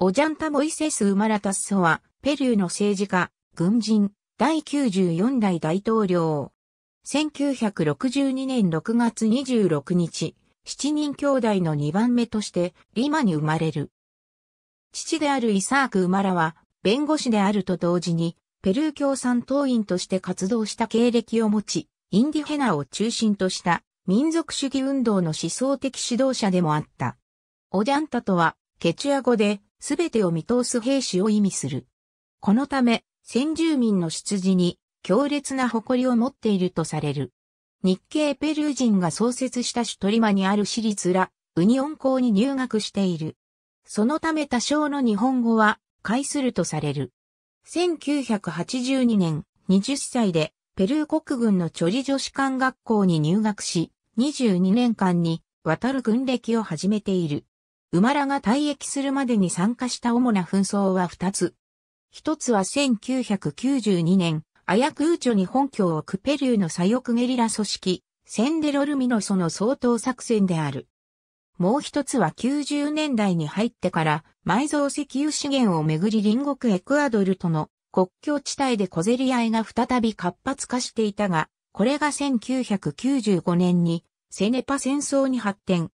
オジャンタ・モイセス・ウマラタッソは、ペルーの政治家、軍人、第94代大統領。1962年6月26日、七人兄弟の2番目として、リマに生まれる。父であるイサーク・ウマラは、弁護士であると同時に、ペルー共産党員として活動した経歴を持ち、インディヘナを中心とした民族主義運動の思想的指導者でもあった。オジャンタとは、ケチュア語ですべてを見通す兵士を意味する。このため、先住民の出自に強烈な誇りを持っているとされる。日系ペルー人が創設した首トリマにある私立ら、ウニオン校に入学している。そのため多少の日本語は解するとされる。1982年、20歳でペルー国軍のチョリ女子官学校に入学し、22年間に渡る軍歴を始めている。馬らが退役するまでに参加した主な紛争は二つ。一つは1992年、アヤクーチョに本拠を置くペリューの左翼ゲリラ組織、センデロルミノソの総統作戦である。もう一つは90年代に入ってから埋蔵石油資源をめぐり隣国エクアドルとの国境地帯で小競り合いが再び活発化していたが、これが1995年にセネパ戦争に発展、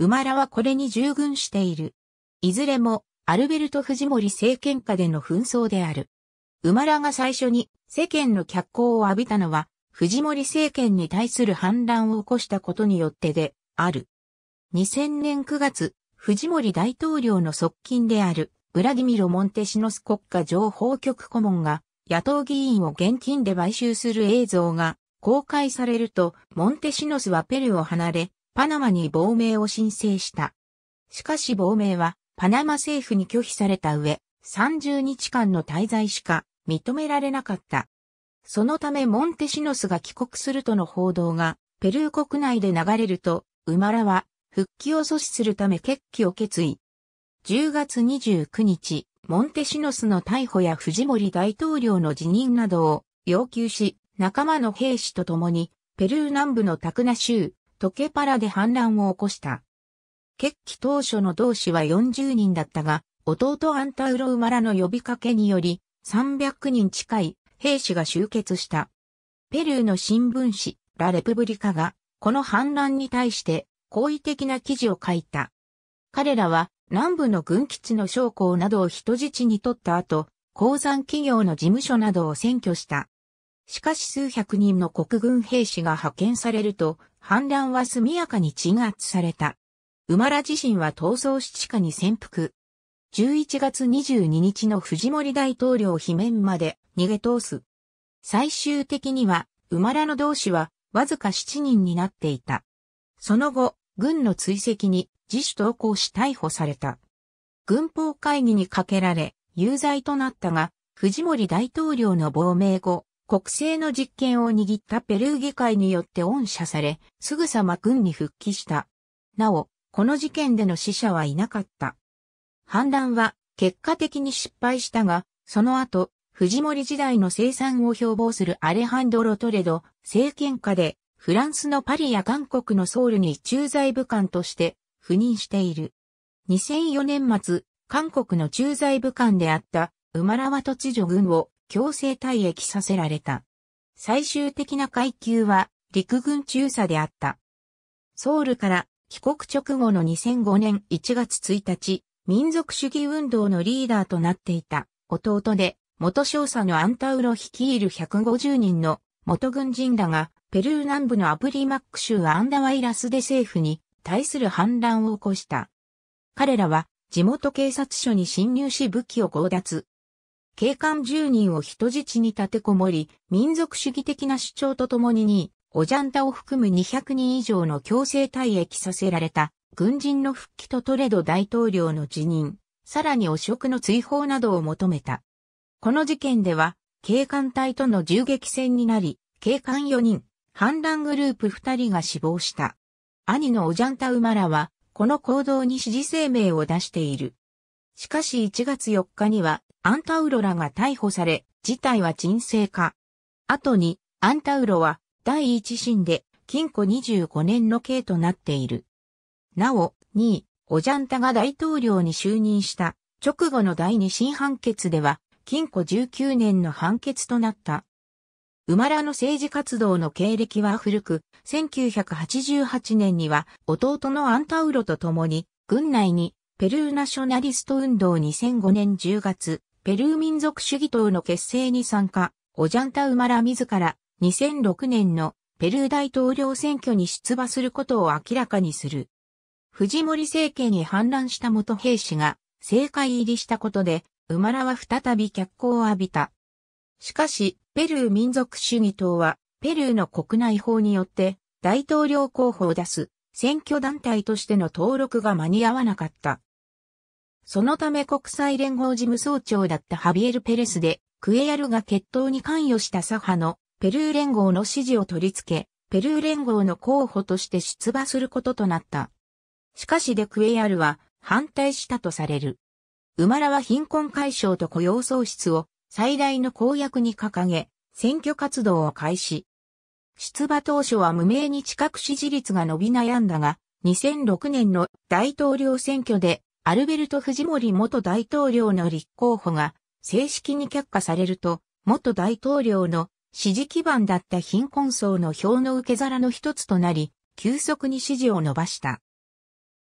馬らはこれに従軍している。いずれも、アルベルト・フジモリ政権下での紛争である。馬らが最初に世間の脚光を浴びたのは、フジモリ政権に対する反乱を起こしたことによってで、ある。2000年9月、モリ大統領の側近である、ブラギミロ・モンテシノス国家情報局顧問が、野党議員を現金で買収する映像が公開されると、モンテシノスはペルを離れ、パナマに亡命を申請した。しかし亡命はパナマ政府に拒否された上、30日間の滞在しか認められなかった。そのためモンテシノスが帰国するとの報道がペルー国内で流れると、ウマラは復帰を阻止するため決起を決意。10月29日、モンテシノスの逮捕や藤森大統領の辞任などを要求し、仲間の兵士と共にペルー南部のタクナ州トケパラで反乱を起こした。決起当初の同志は40人だったが、弟アンタウロウマラの呼びかけにより、300人近い兵士が集結した。ペルーの新聞紙、ラ・レプブリカが、この反乱に対して好意的な記事を書いた。彼らは南部の軍基地の将校などを人質に取った後、鉱山企業の事務所などを占拠した。しかし数百人の国軍兵士が派遣されると、反乱は速やかに鎮圧された。馬ら自身は逃走し地下に潜伏。11月22日の藤森大統領罷免まで逃げ通す。最終的には、馬らの同士はわずか7人になっていた。その後、軍の追跡に自主投降し逮捕された。軍法会議にかけられ、有罪となったが、藤森大統領の亡命後、国政の実権を握ったペルー議会によって恩赦され、すぐさま軍に復帰した。なお、この事件での死者はいなかった。反乱は結果的に失敗したが、その後、藤森時代の生産を標榜するアレハンドロ・トレド政権下で、フランスのパリや韓国のソウルに駐在武官として赴任している。2004年末、韓国の駐在武官であったウマラワト知女軍を強制退役させられた。最終的な階級は陸軍中佐であった。ソウルから帰国直後の2005年1月1日、民族主義運動のリーダーとなっていた弟で元少佐のアンタウロ率いる150人の元軍人らがペルー南部のアブリマック州アンダワイラスで政府に対する反乱を起こした。彼らは地元警察署に侵入し武器を強奪、警官10人を人質に立てこもり、民族主義的な主張とともにオジャンタを含む200人以上の強制退役させられた、軍人の復帰とトレド大統領の辞任、さらに汚職の追放などを求めた。この事件では、警官隊との銃撃戦になり、警官4人、反乱グループ2人が死亡した。兄のオジャンタウマラは、この行動に支持声明を出している。しかし1月4日には、アンタウロらが逮捕され、事態は沈静化。後に、アンタウロは第一審で禁錮25年の刑となっている。なお、2位、オジャンタが大統領に就任した直後の第二審判決では、禁錮19年の判決となった。ウマラの政治活動の経歴は古く、1988年には弟のアンタウロと共に、軍内にペルーナショナリスト運動2005年10月、ペルー民族主義党の結成に参加、オジャンタ・ウマラ自ら2006年のペルー大統領選挙に出馬することを明らかにする。藤森政権に反乱した元兵士が政界入りしたことで、ウマラは再び脚光を浴びた。しかし、ペルー民族主義党は、ペルーの国内法によって、大統領候補を出す、選挙団体としての登録が間に合わなかった。そのため国際連合事務総長だったハビエル・ペレスで、クエアルが決闘に関与した左派のペルー連合の支持を取り付け、ペルー連合の候補として出馬することとなった。しかしデクエアルは反対したとされる。ウマラは貧困解消と雇用創出を最大の公約に掲げ、選挙活動を開始。出馬当初は無名に近く支持率が伸び悩んだが、2006年の大統領選挙でアルベルト・フジモリ元大統領の立候補が正式に却下されると、元大統領の支持基盤だった貧困層の票の受け皿の一つとなり、急速に支持を伸ばした。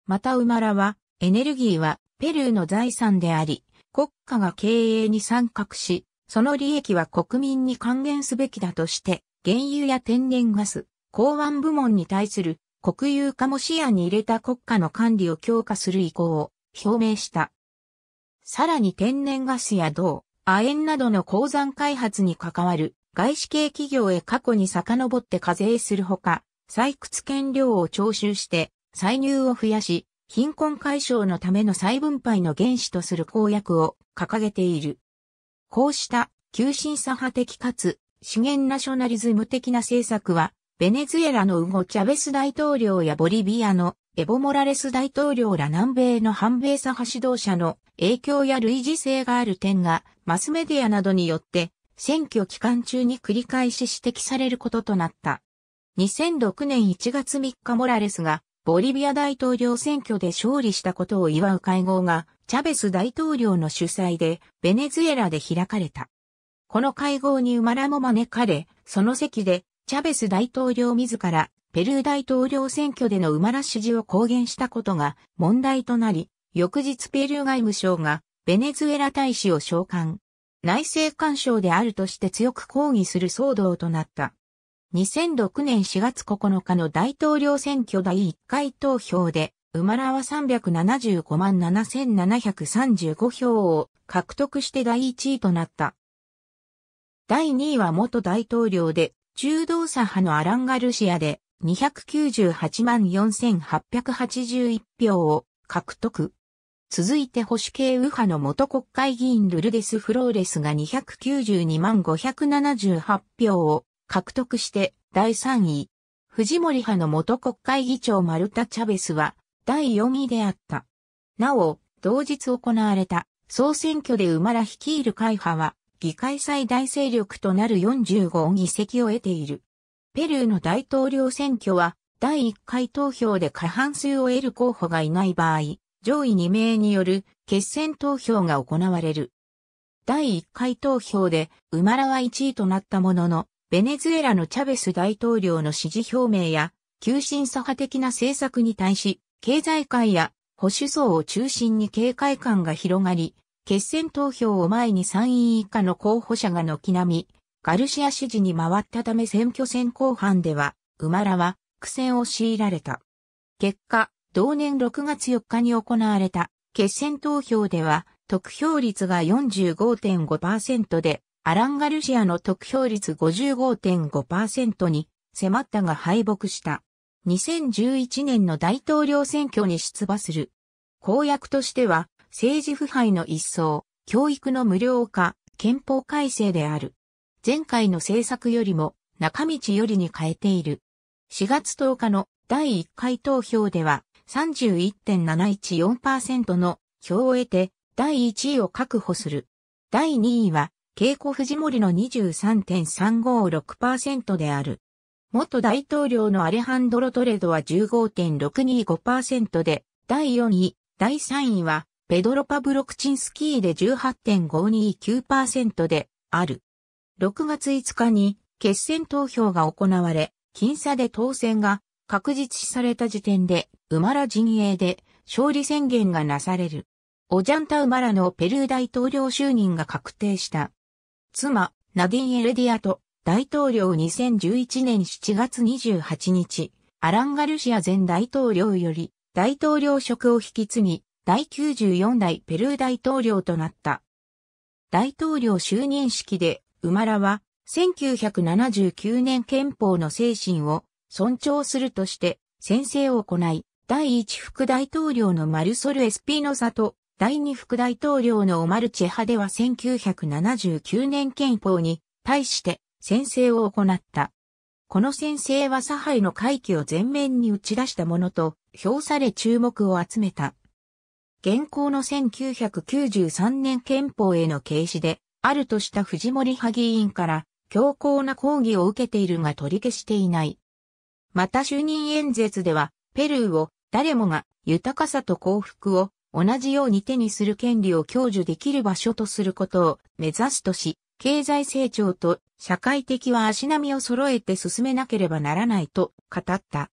またウマラは、エネルギーはペルーの財産であり、国家が経営に参画し、その利益は国民に還元すべきだとして、原油や天然ガス、港湾部門に対する国有化も視野に入れた国家の管理を強化する意向を表明した。さらに天然ガスや銅、亜鉛などの鉱山開発に関わる外資系企業へ過去に遡って課税するほか、採掘権料を徴収して歳入を増やし、貧困解消のための再分配の原資とする公約を掲げている。こうした急進左派的かつ資源ナショナリズム的な政策は、ベネズエラのウゴ・チャベス大統領やボリビアのエボ・モラレス大統領ら南米の反米左派指導者の影響や類似性がある点が、マスメディアなどによって、選挙期間中に繰り返し指摘されることとなった。2006年1月3日モラレスが、ボリビア大統領選挙で勝利したことを祝う会合が、チャベス大統領の主催で、ベネズエラで開かれた。この会合に馬らも招かれ、その席で、チャベス大統領自らペルー大統領選挙での馬ら支持を公言したことが問題となり、翌日ペルー外務省がベネズエラ大使を召喚。内政干渉であるとして強く抗議する騒動となった。2006年4月9日の大統領選挙第1回投票で、ウマラは375万7735票を獲得して第1位となった。第2位は元大統領で中道左派のアランガルシアで、298万4881票を獲得。続いて保守系右派の元国会議員ルルデス・フローレスが292万578票を獲得して第3位。藤森派の元国会議長マルタ・チャベスは第4位であった。なお、同日行われた総選挙で馬ら率いる会派は議会最大勢力となる45議席を得ている。ペルーの大統領選挙は、第1回投票で過半数を得る候補がいない場合、上位2名による決選投票が行われる。第1回投票で、ウマラは1位となったものの、ベネズエラのチャベス大統領の支持表明や、急進左派的な政策に対し、経済界や保守層を中心に警戒感が広がり、決選投票を前に3位以下の候補者が軒並みガルシア支持に回ったため選挙戦後半では、ウマラは苦戦を強いられた。結果、同年6月4日に行われた決選投票では、得票率が45.5%で、アラン・ガルシアの得票率55.5%に迫ったが敗北した。2011年の大統領選挙に出馬する。公約としては、政治腐敗の一層、教育の無料化、憲法改正である。前回の制作よりも中道よりに変えている。4月10日の第1回投票では31.714%の票を得て第1位を確保する。第2位は、稽古藤森の23.356%である。元大統領のアレハンドロ・トレドは15.625%で、第4位、第3位は、ペドロ・パブロクチンスキーで18.529%で、ある。6月5日に決選投票が行われ、僅差で当選が確実視された時点で、ウマラ陣営で勝利宣言がなされる。オジャンタ・ウマラのペルー大統領就任が確定した。妻、ナディン・エレディアと大統領2011年7月28日、アラン・ガルシア前大統領より大統領職を引き継ぎ、第94代ペルー大統領となった。大統領就任式で馬らは、1979年憲法の精神を尊重するとして宣誓を行い、第1副大統領のマルソル・エスピーノサと第2副大統領のオマル・チェハでは1979年憲法に対して宣誓を行った。この宣誓は左派の回帰を前面に打ち出したものと評され注目を集めた。現行の1993年憲法への軽視であるとした藤森派議員から強硬な抗議を受けているが取り消していない。また就任演説では、ペルーを誰もが豊かさと幸福を同じように手にする権利を享受できる場所とすることを目指すとし、経済成長と社会的は足並みを揃えて進めなければならないと語った。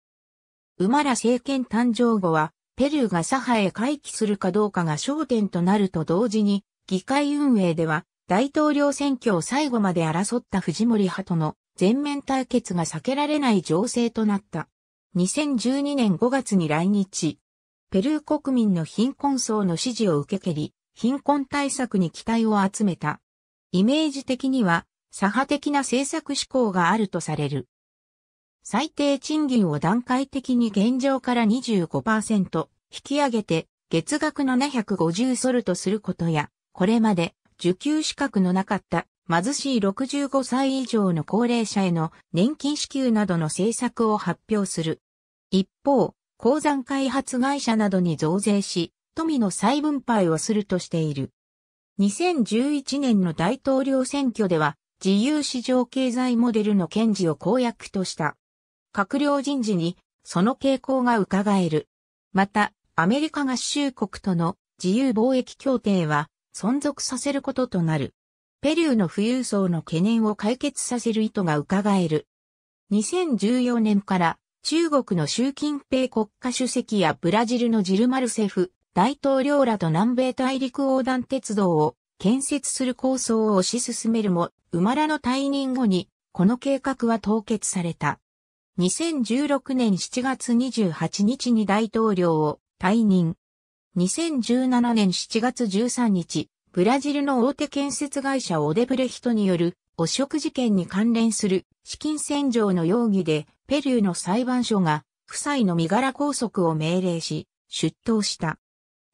ウマラ政権誕生後は、ペルーが左派へ回帰するかどうかが焦点となると同時に、議会運営では大統領選挙を最後まで争った藤森派との全面対決が避けられない情勢となった。2012年5月に来日。ペルー国民の貧困層の支持を受け蹴り、貧困対策に期待を集めた。イメージ的には、左派的な政策志向があるとされる。最低賃金を段階的に現状から25%引き上げて月額750ソルとすることや、これまで受給資格のなかった貧しい65歳以上の高齢者への年金支給などの政策を発表する。一方、鉱山開発会社などに増税し、富の再分配をするとしている。2011年の大統領選挙では、自由市場経済モデルの堅持を公約とした。閣僚人事に、その傾向が伺える。また、アメリカ合衆国との自由貿易協定は、存続させることとなる。ペリューの富裕層の懸念を解決させる意図が伺える。2014年から中国の習近平国家主席やブラジルのジルマルセフ大統領らと南米大陸横断鉄道を建設する構想を推し進めるも、馬らの退任後にこの計画は凍結された。2016年7月28日に大統領を退任。2017年7月13日、ブラジルの大手建設会社オデブレヒトによる汚職事件に関連する資金洗浄の容疑で、ペルーの裁判所が夫妻の身柄拘束を命令し、出頭した。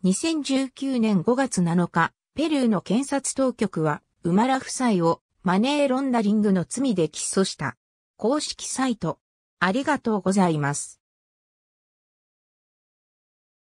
2019年5月7日、ペルーの検察当局は、ウマラ夫妻をマネーロンダリングの罪で起訴した。公式サイト。ありがとうございます。